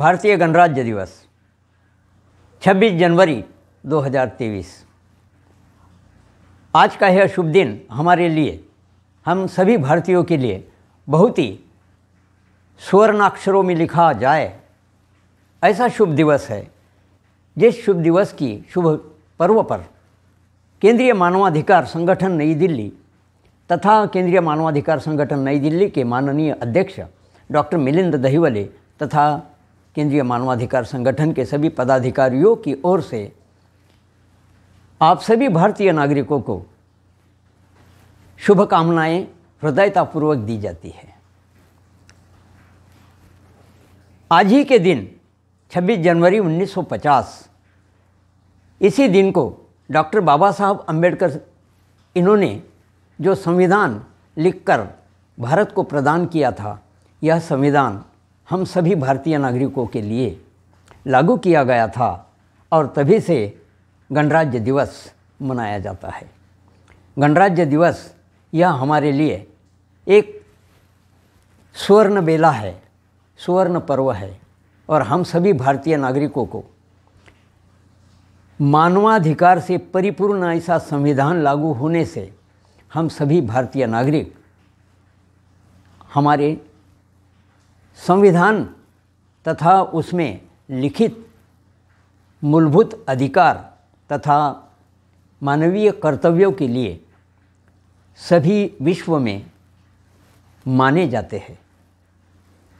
भारतीय गणराज्य दिवस 26 जनवरी 2023 आज का यह शुभ दिन हमारे लिए हम सभी भारतीयों के लिए बहुत ही अक्षरों में लिखा जाए ऐसा शुभ दिवस है जिस शुभ दिवस की शुभ पर्व पर केंद्रीय मानवाधिकार संगठन नई दिल्ली तथा केंद्रीय मानवाधिकार संगठन नई दिल्ली के माननीय अध्यक्ष डॉक्टर मिलिंद दहीवले तथा केंद्रीय मानवाधिकार संगठन के सभी पदाधिकारियों की ओर से आप सभी भारतीय नागरिकों को शुभकामनाएं हृदयतापूर्वक दी जाती है आज ही के दिन 26 जनवरी 1950 इसी दिन को डॉक्टर बाबा साहब अम्बेडकर इन्होंने जो संविधान लिखकर भारत को प्रदान किया था यह संविधान हम सभी भारतीय नागरिकों के लिए लागू किया गया था और तभी से गणराज्य दिवस मनाया जाता है गणराज्य दिवस यह हमारे लिए एक स्वर्ण बेला है स्वर्ण पर्व है और हम सभी भारतीय नागरिकों को मानवाधिकार से परिपूर्ण ऐसा संविधान लागू होने से हम सभी भारतीय नागरिक हमारे संविधान तथा उसमें लिखित मूलभूत अधिकार तथा मानवीय कर्तव्यों के लिए सभी विश्व में माने जाते हैं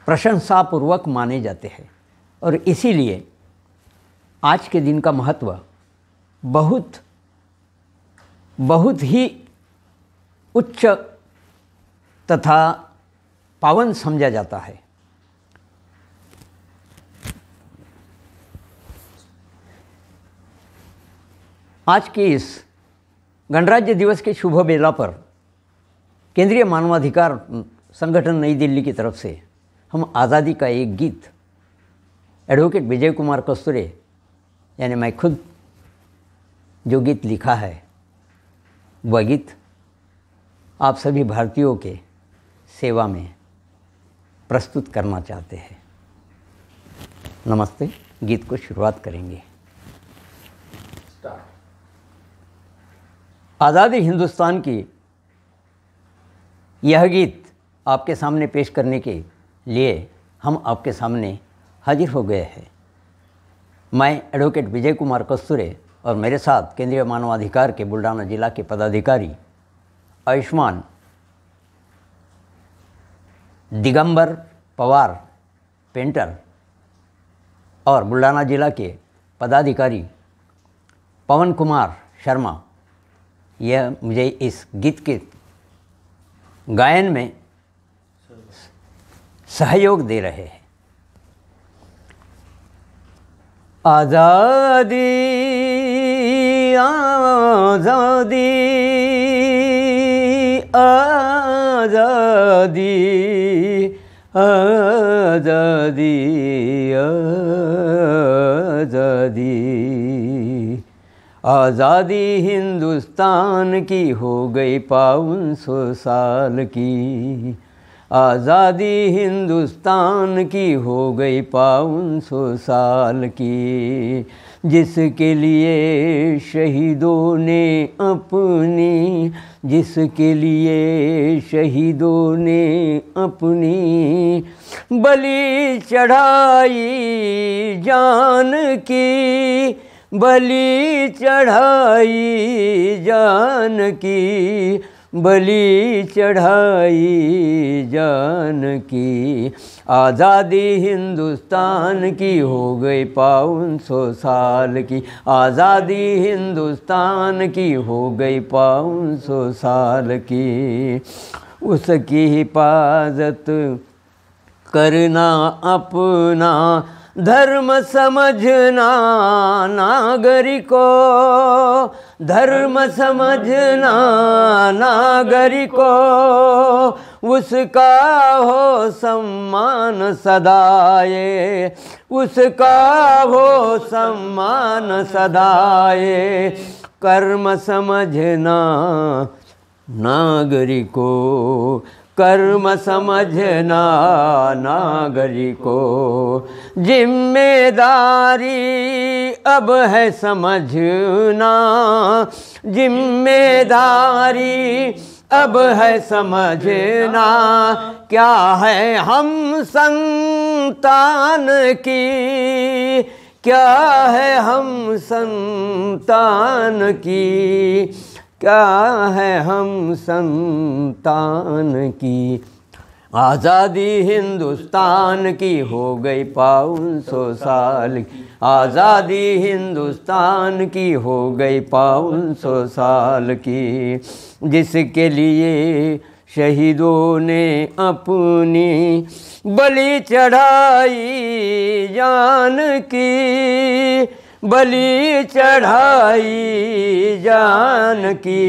प्रशंसापूर्वक माने जाते हैं और इसीलिए आज के दिन का महत्व बहुत बहुत ही उच्च तथा पावन समझा जाता है आज की इस गणराज्य दिवस के शुभ बेला पर केंद्रीय मानवाधिकार संगठन नई दिल्ली की तरफ से हम आज़ादी का एक गीत एडवोकेट विजय कुमार कस्तूरे यानी मैं खुद जो गीत लिखा है वह गीत आप सभी भारतीयों के सेवा में प्रस्तुत करना चाहते हैं नमस्ते गीत को शुरुआत करेंगे Start. आज़ादी हिंदुस्तान की यह गीत आपके सामने पेश करने के लिए हम आपके सामने हाजिर हो गए हैं मैं एडवोकेट विजय कुमार कस्तूरे और मेरे साथ केंद्रीय मानवाधिकार के बुल्डाना जिला के पदाधिकारी आयुष्मान दिगंबर पवार पेंटर और बुल्डाना जिला के पदाधिकारी पवन कुमार शर्मा यह मुझे इस गीत के गायन में सहयोग दे रहे हैं आज़ादी आज़ादी आज़ादी आज़ादी आज़ादी आज़ादी हिंदुस्तान की हो गई पाउन सौ साल की आज़ादी हिंदुस्तान की हो गई पाउन सौ साल की जिसके लिए शहीदों ने अपनी जिसके लिए शहीदों ने अपनी बलि चढ़ाई जान की बलि चढ़ाई जान की बलि चढ़ाई जान की आज़ादी हिंदुस्तान की हो गई पाउन सौ साल की आज़ादी हिंदुस्तान की हो गई पाउन सौ साल की उसकी हिफाजत करना अपना धर्म समझना नागरिको धर्म समझना नागरिको उसका हो सम्मान सदाए उसका हो सम्मान सदाए कर्म समझना नागरिको कर्म समझना नागरिको जिम्मेदारी अब है समझना जिम्मेदारी अब है समझना क्या है हम संतान की क्या है हम संतान की क्या है हम संतान की आज़ादी हिंदुस्तान की हो गई पाउन सौ साल की आज़ादी हिंदुस्तान की हो गई पाउन सौ साल की जिसके लिए शहीदों ने अपनी बलि चढ़ाई जान की बलि चढ़ाई जान की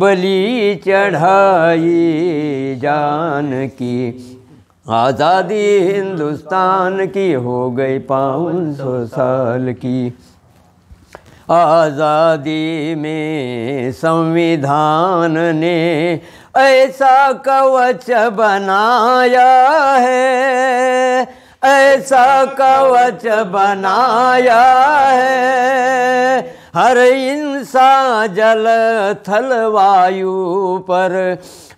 बलि चढ़ाई जान की आज़ादी हिंदुस्तान की हो गई पाँच सौ साल की आज़ादी में संविधान ने ऐसा कवच बनाया है ऐसा कवच बनाया है हर इंसान जल थल वायु पर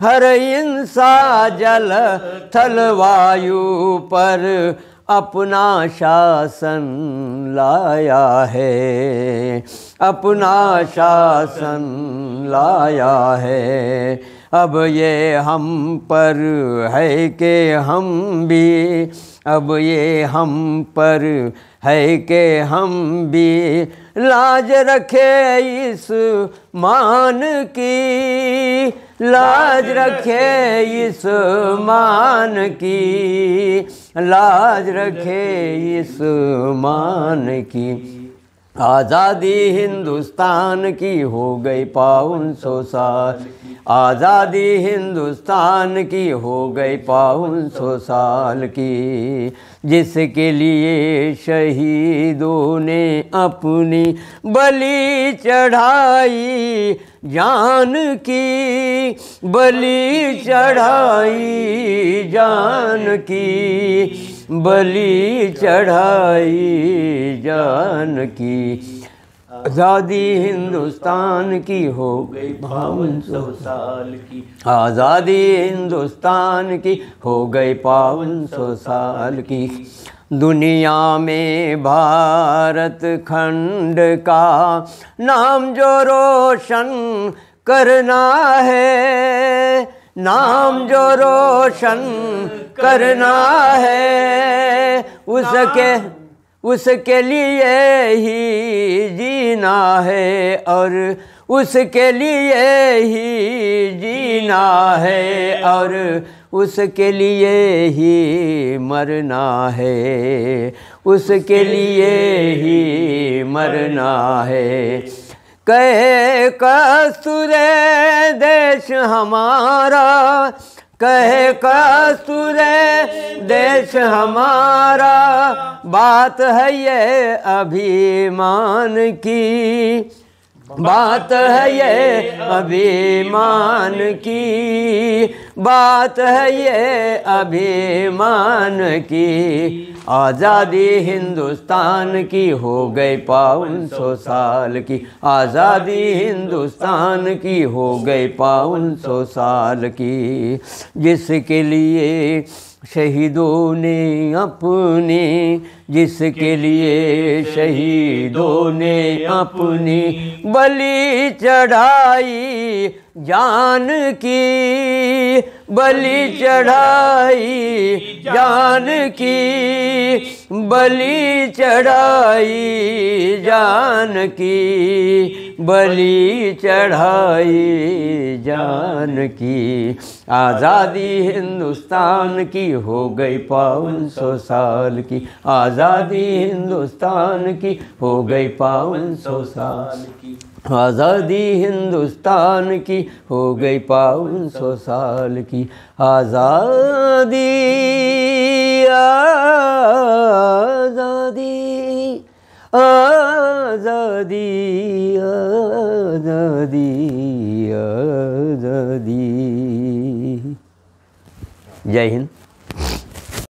हर इंसान जल थल वायु पर अपना शासन लाया है अपना शासन लाया है अब ये हम पर है कि हम भी अब ये हम पर है कि हम भी लाज रखे इस मान की लाज रखे इस मान की लाज रखे इस मान की आज़ादी हिंदुस्तान की हो गई पाउन सौ साल आज़ादी हिंदुस्तान की हो गई पाउन सौ साल की जिसके लिए शहीदों ने अपनी बलि चढ़ाई जान की बलि चढ़ाई जान की बलि चढ़ाई जान की आज़ादी हिंदुस्तान की हो गई पावन सौ साल की आज़ादी हिंदुस्तान की हो गई पावन सौ साल की दुनिया में भारत खंड का नाम जो रोशन करना है नाम जो रोशन करना है उसके उसके लिए ही जीना है और उसके लिए ही जीना है और उसके लिए ही मरना है उसके लिए ही मरना है कहे कसुर देश हमारा कहे कसुर देश हमारा बात है ये अभिमान की बात है ये अभिमान की बात है ये अभिमान की आज़ादी हिंदुस्तान की हो गई पावन सौ साल की आज़ादी हिंदुस्तान की हो गई पावन सौ साल की जिसके लिए शहीदों ने अपने जिसके लिए शहीदों ने अपनी बलि चढ़ाई जान की बलि चढ़ाई जान की बलि चढ़ाई जान की बलि चढ़ाई जान की आज़ादी हिंदुस्तान की हो गई पावन सौ साल की आज़ादी हिंदुस्तान की हो गई पावन सौ साल की आज़ादी हिंदुस्तान की हो गई पावन सौ साल की आज़ादी आज़ादी आज़ादी आज़ादी आज़ादी जय हिंद